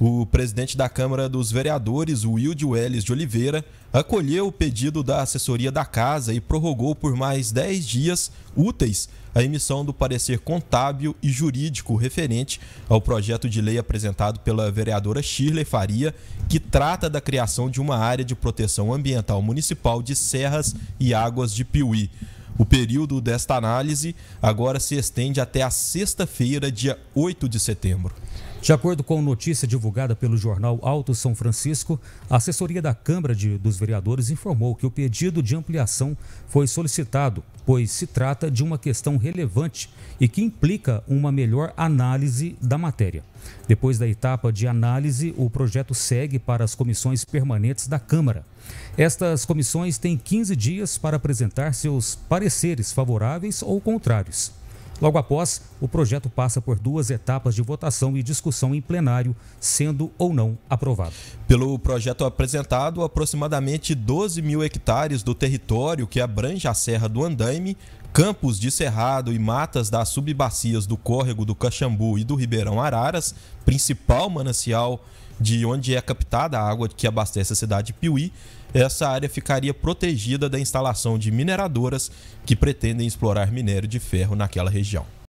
O presidente da Câmara dos Vereadores, Wilde Welles de Oliveira, acolheu o pedido da assessoria da casa e prorrogou por mais 10 dias úteis a emissão do parecer contábil e jurídico referente ao projeto de lei apresentado pela vereadora Shirley Faria, que trata da criação de uma área de proteção ambiental municipal de serras e águas de Piuí. O período desta análise agora se estende até a sexta-feira, dia 8 de setembro. De acordo com notícia divulgada pelo jornal Alto São Francisco, a assessoria da Câmara de, dos Vereadores informou que o pedido de ampliação foi solicitado, pois se trata de uma questão relevante e que implica uma melhor análise da matéria. Depois da etapa de análise, o projeto segue para as comissões permanentes da Câmara. Estas comissões têm 15 dias para apresentar seus pareceres favoráveis ou contrários. Logo após, o projeto passa por duas etapas de votação e discussão em plenário, sendo ou não aprovado. Pelo projeto apresentado, aproximadamente 12 mil hectares do território que abrange a Serra do Andaime, campos de cerrado e matas das subbacias do córrego do Caxambu e do Ribeirão Araras, principal manancial de onde é captada a água que abastece a cidade de Piuí, essa área ficaria protegida da instalação de mineradoras que pretendem explorar minério de ferro naquela região.